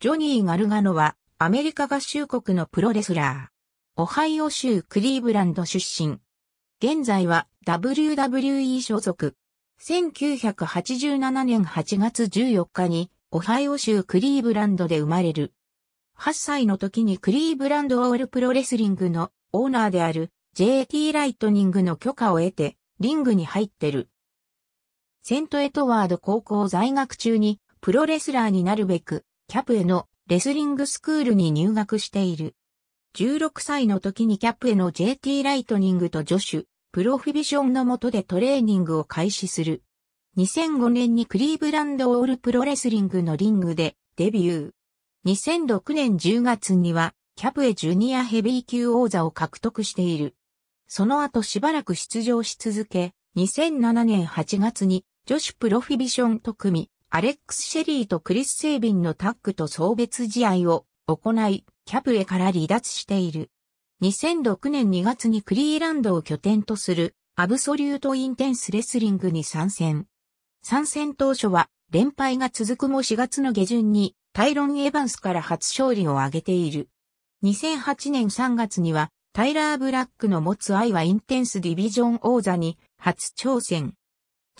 ジョニー・ガルガノは、アメリカ合衆国のプロレスラー。オハイオ州クリーブランド出身。現在は WWE 所属。1987年8月14日に、オハイオ州クリーブランドで生まれる。8歳の時にクリーブランドオールプロレスリングのオーナーである JT ライトニングの許可を得て、リングに入ってる。セントエトワード高校在学中にプロレスラーになるべくキャプへのレスリングスクールに入学している。16歳の時にキャプへの JT ライトニングと助手、プロフィビションの下でトレーニングを開始する。2005年にクリーブランドオールプロレスリングのリングでデビュー。2006年10月にはキャプエジュニアヘビー級王座を獲得している。その後しばらく出場し続け、2007年8月に女子プロフィビションと組み、アレックス・シェリーとクリス・セービンのタッグと送別試合を行い、キャプエから離脱している。2006年2月にクリーランドを拠点とするアブソリュート・インテンス・レスリングに参戦。参戦当初は連敗が続くも4月の下旬にタイロン・エヴァンスから初勝利を挙げている。2008年3月にはタイラー・ブラックの持つ愛はインテンスディビジョン王座に初挑戦。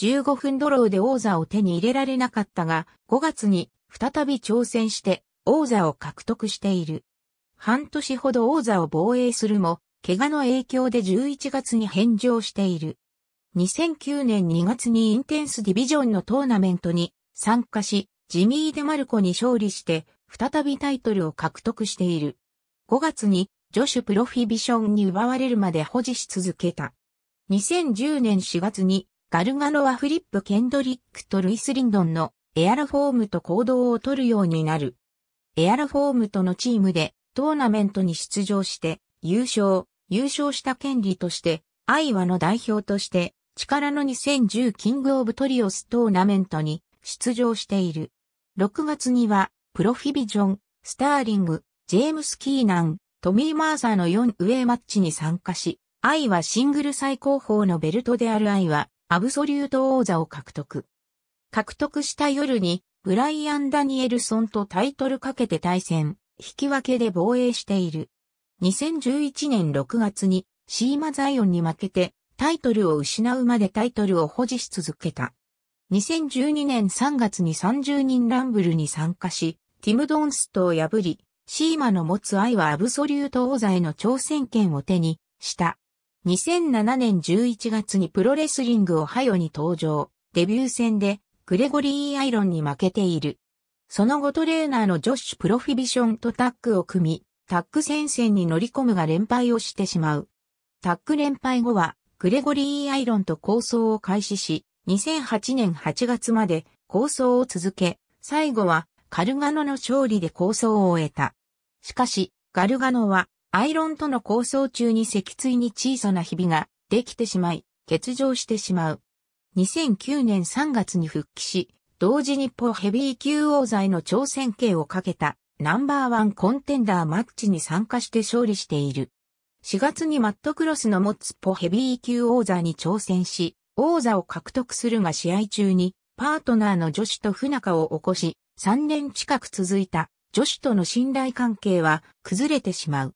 15分ドローで王座を手に入れられなかったが、5月に再び挑戦して王座を獲得している。半年ほど王座を防衛するも、怪我の影響で11月に返上している。2009年2月にインテンスディビジョンのトーナメントに参加し、ジミー・デマルコに勝利して、再びタイトルを獲得している。5月に女子プロフィビションに奪われるまで保持し続けた。2010年4月にガルガノはフリップ・ケンドリックとルイス・リンドンのエアラフォームと行動を取るようになる。エアラフォームとのチームでトーナメントに出場して優勝、優勝した権利として、アイワの代表として、力の2010キングオブトリオストーナメントに出場している。6月には、プロフィビジョン、スターリング、ジェームス・キーナン、トミー・マーサーの4イマッチに参加し、アイシングル最高峰のベルトであるアイアブソリュート王座を獲得。獲得した夜に、ブライアン・ダニエルソンとタイトルかけて対戦、引き分けで防衛している。2011年6月に、シーマ・ザイオンに負けて、タイトルを失うまでタイトルを保持し続けた。2012年3月に30人ランブルに参加し、ティム・ドンストを破り、シーマの持つ愛はアブソリュート王座への挑戦権を手にした。2007年11月にプロレスリングオハイオに登場、デビュー戦でグレゴリー・アイロンに負けている。その後トレーナーのジョッシュ・プロフィビションとタッグを組み、タッグ戦線に乗り込むが連敗をしてしまう。タッグ連敗後は、グレゴリー・アイロンと構想を開始し、2008年8月まで構想を続け、最後はカルガノの勝利で構想を終えた。しかし、ガルガノはアイロンとの構想中に脊椎に小さなひびができてしまい、欠場してしまう。2009年3月に復帰し、同時にポヘビー級王座への挑戦権をかけたナンバーワンコンテンダーマッチに参加して勝利している。4月にマットクロスの持つポヘビー級王座に挑戦し、王座を獲得するが試合中にパートナーの女子と不仲を起こし、3年近く続いた女子との信頼関係は崩れてしまう。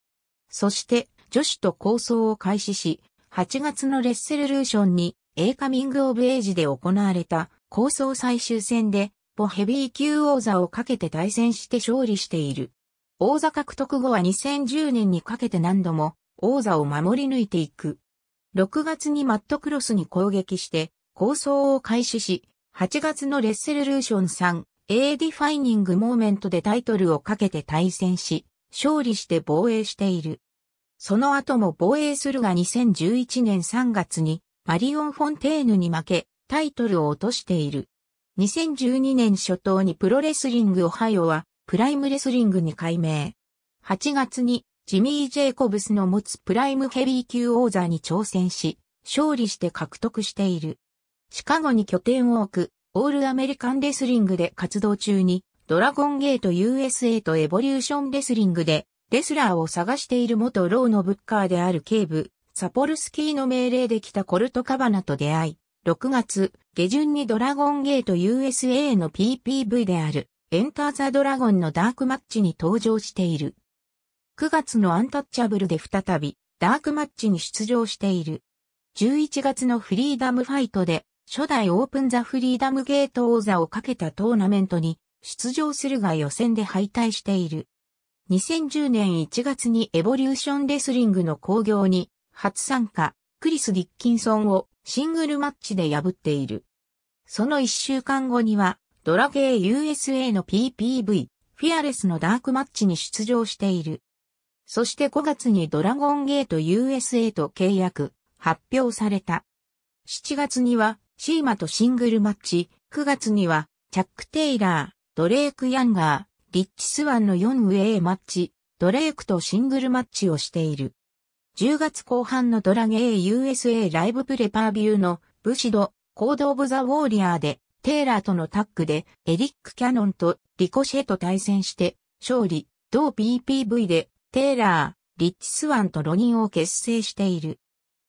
そして、女子と構想を開始し、8月のレッセルルーションに、A カミングオブエイジで行われた、構想最終戦で、ポヘビー級王座をかけて対戦して勝利している。王座獲得後は2010年にかけて何度も、王座を守り抜いていく。6月にマットクロスに攻撃して、構想を開始し、8月のレッセルルーション3、A ディファイニングモーメントでタイトルをかけて対戦し、勝利して防衛している。その後も防衛するが2011年3月にマリオン・フォンテーヌに負け、タイトルを落としている。2012年初頭にプロレスリングオハイオはプライムレスリングに改名。8月にジミー・ジェイコブスの持つプライムヘビー級王座に挑戦し、勝利して獲得している。シカゴに拠点を置くオールアメリカンレスリングで活動中にドラゴンゲート USA とエボリューションレスリングで、レスラーを探している元ローのブッカーである警部、サポルスキーの命令で来たコルトカバナと出会い、6月下旬にドラゴンゲート USA の PPV であるエンターザドラゴンのダークマッチに登場している。9月のアンタッチャブルで再びダークマッチに出場している。11月のフリーダムファイトで初代オープンザフリーダムゲート王座をかけたトーナメントに出場するが予選で敗退している。2010年1月にエボリューションレスリングの興行に初参加、クリス・ディッキンソンをシングルマッチで破っている。その1週間後には、ドラゲー USA の PPV、フィアレスのダークマッチに出場している。そして5月にドラゴンゲート USA と契約、発表された。7月には、シーマとシングルマッチ、9月には、チャック・テイラー、ドレーク・ヤンガー、リッチ・スワンの4ウェイマッチ、ドレークとシングルマッチをしている。10月後半のドラゲー USA ライブプレパービューのブシド、コード・オブ・ザ・ウォーリアーで、テイラーとのタッグで、エリック・キャノンとリコシェと対戦して、勝利、同 PPV で、テイラー、リッチ・スワンとロニンを結成している。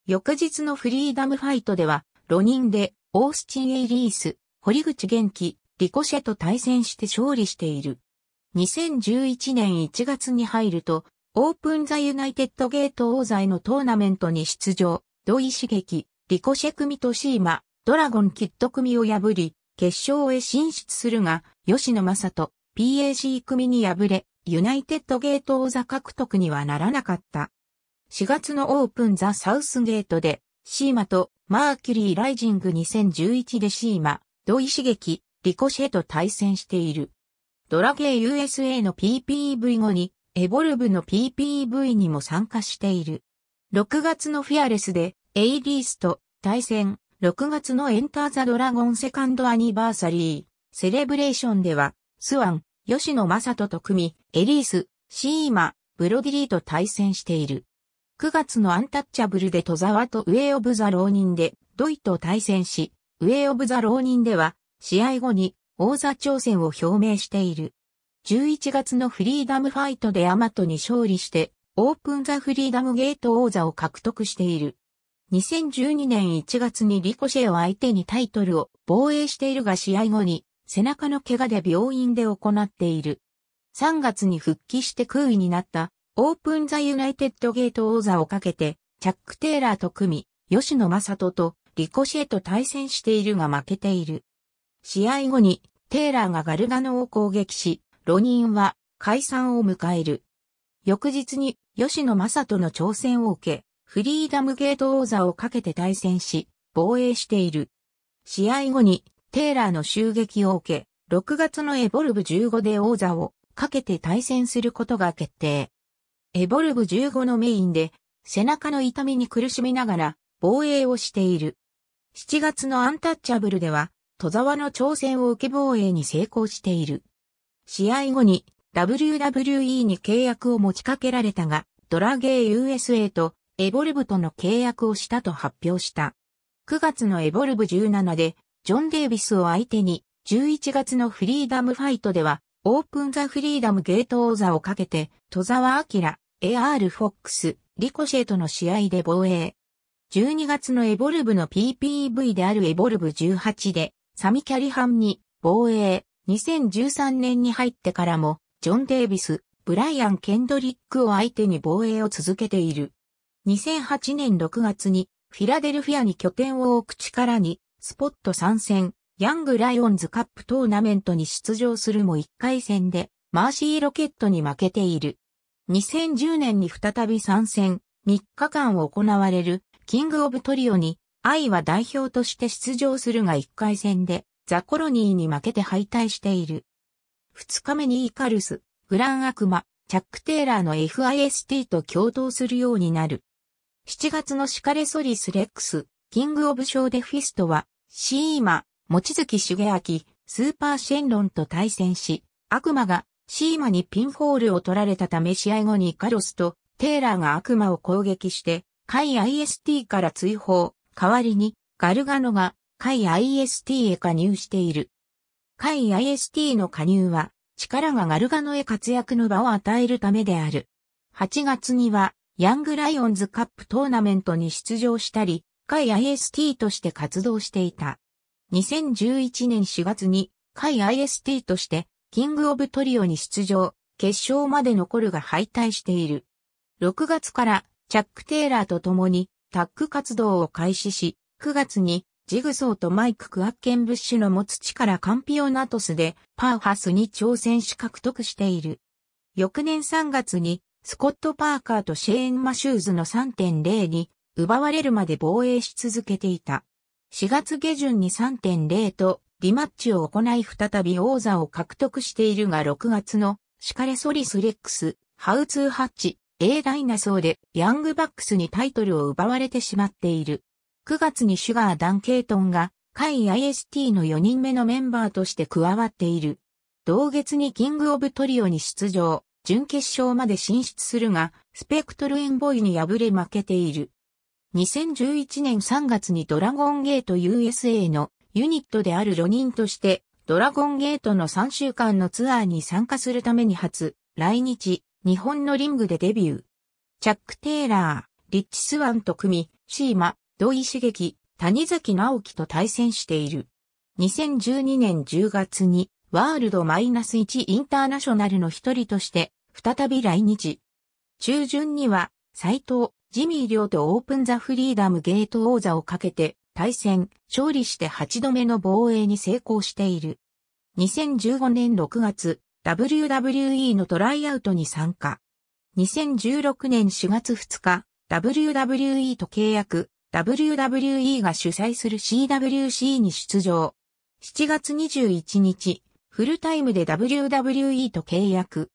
翌日のフリーダムファイトでは、ロニンで、オースチン・エイリース、堀口元気、リコシェと対戦して勝利している。2011年1月に入ると、オープンザユナイテッドゲート王座へのトーナメントに出場、土井刺激、リコシェ組とシーマ、ドラゴンキッド組を破り、決勝へ進出するが、吉野正人、PAC 組に敗れ、ユナイテッドゲート王座獲得にはならなかった。4月のオープンザサウスゲートで、シーマとマーキュリーライジング2011でシーマ、土井刺激、リコシェと対戦している。ドラゲー USA の PPV 後に、エボルブの PPV にも参加している。6月のフィアレスで、エイリースと対戦、6月のエンターザドラゴンセカンドアニバーサリー、セレブレーションでは、スワン、吉野正人と組み、エリース、シーマ、ブロディリーと対戦している。9月のアンタッチャブルで戸沢とウェイオブザ浪人で、ドイと対戦し、ウェイオブザ浪人では、試合後に王座挑戦を表明している。11月のフリーダムファイトでアマトに勝利して、オープンザフリーダムゲート王座を獲得している。2012年1月にリコシェを相手にタイトルを防衛しているが試合後に背中の怪我で病院で行っている。3月に復帰して空位になったオープンザユナイテッドゲート王座をかけてチャック・テイラーと組み、吉野正人とリコシェと対戦しているが負けている。試合後にテイラーがガルガノを攻撃し、ロニンは解散を迎える。翌日に吉野正人の挑戦を受け、フリーダムゲート王座をかけて対戦し、防衛している。試合後にテイラーの襲撃を受け、6月のエボルブ15で王座をかけて対戦することが決定。エボルブ15のメインで背中の痛みに苦しみながら防衛をしている。7月のアンタッチャブルでは戸沢の挑戦を受け防衛に成功している。試合後に WWE に契約を持ちかけられたが、ドラゲー USA とエボルブとの契約をしたと発表した。9月のエボルブ17で、ジョン・デイビスを相手に、11月のフリーダムファイトでは、オープン・ザ・フリーダム・ゲート・王座をかけて、戸沢明、AR・ フォックス、リコシェとの試合で防衛。12月のエボルブの PPV であるエボルブ18で、サミ・キャリハンに、防衛、2013年に入ってからも、ジョン・デイビス、ブライアン・ケンドリックを相手に防衛を続けている。2008年6月に、フィラデルフィアに拠点を置く力に、スポット参戦、ヤング・ライオンズカップトーナメントに出場するも1回戦で、マーシーロケットに負けている。2010年に再び参戦、3日間行われる、キング・オブ・トリオに愛は代表として出場するが1回戦でザコロニーに負けて敗退している。2日目にイカルス、グランアクマ、チャック・テーラーの FIST と共闘するようになる。7月のシカレソリス・レックス、キング・オブ・ショーデ・フィストは、シーマ、望月ア明、スーパー・シェンロンと対戦し、アクマがシーマにピンホールを取られたため試合後にイカロスとテーラーがアクマを攻撃して、カイ・ IST から追放。代わりに、ガルガノが、海 IST へ加入している。海 IST の加入は、力がガルガノへ活躍の場を与えるためである。8月には、ヤングライオンズカップトーナメントに出場したり、海 IST として活動していた。2011年4月に、海 IST として、キングオブトリオに出場、決勝まで残るが敗退している。6月から、チャック・テイラーと共に、タッグ活動を開始し、9月にジグソーとマイク・クアッケンブッシュの持つ力カンピオナトスでパーハスに挑戦し獲得している。翌年3月にスコット・パーカーとシェーン・マシューズの3.0に奪われるまで防衛し続けていた。4月下旬に3.0とリマッチを行い再び王座を獲得しているが6月のシカレソリスレックス、ハウツーハッチ、イ大な層でヤングバックスにタイトルを奪われてしまっている。9月にシュガー・ダンケイトンが、会 IST の4人目のメンバーとして加わっている。同月にキング・オブ・トリオに出場、準決勝まで進出するが、スペクトル・エンボイに敗れ負けている。2011年3月にドラゴンゲート USA のユニットであるロニンとして、ドラゴンゲートの3週間のツアーに参加するために初、来日、日本のリングでデビュー。チャック・テイラー、リッチ・スワンと組み、シーマ、土井茂樹、谷崎直樹と対戦している。2012年10月に、ワールドマイナス1インターナショナルの一人として、再び来日。中旬には、斎藤、ジミー両とオープンザフリーダムゲート王座をかけて、対戦、勝利して8度目の防衛に成功している。2015年6月、WWE のトライアウトに参加。2016年4月2日、WWE と契約、WWE が主催する CWC に出場。7月21日、フルタイムで WWE と契約。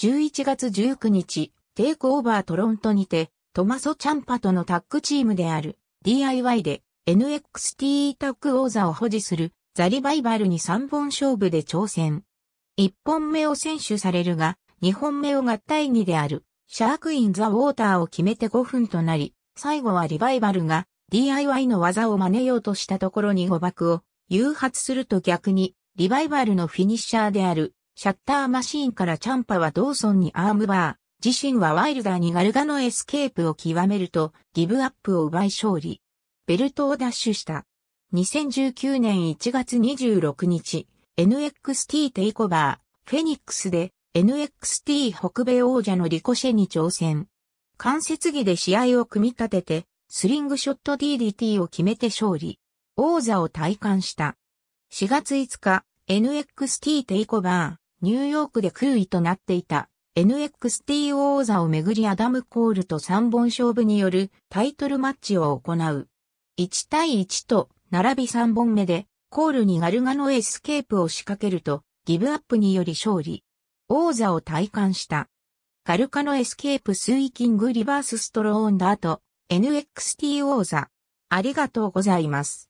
11月19日、テイクオーバートロントにて、トマソ・チャンパとのタッグチームである DIY で NXT タッグ王座を保持するザリバイバルに3本勝負で挑戦。1本目を選手されるが、2本目を合体にである、シャークイン・ザ・ウォーターを決めて5分となり、最後はリバイバルが DIY の技を真似ようとしたところに誤爆を誘発すると逆に、リバイバルのフィニッシャーである、シャッターマシーンからチャンパはドーソンにアームバー、自身はワイルダーにガルガのエスケープを極めると、ギブアップを奪い勝利。ベルトを奪取した。2019年1月26日、NXT テイコバー、フェニックスで NXT 北米王者のリコシェに挑戦。関節技で試合を組み立てて、スリングショット DDT を決めて勝利。王座を体感した。4月5日、NXT テイコバー、ニューヨークで空位となっていた NXT 王座をめぐりアダム・コールと3本勝負によるタイトルマッチを行う。1対1と並び3本目でコールにガルガのエスケープを仕掛けると、ギブアップにより勝利。王座を体感した。ガルカのエスケープスイキングリバースストローンダート、NXT 王座。ありがとうございます。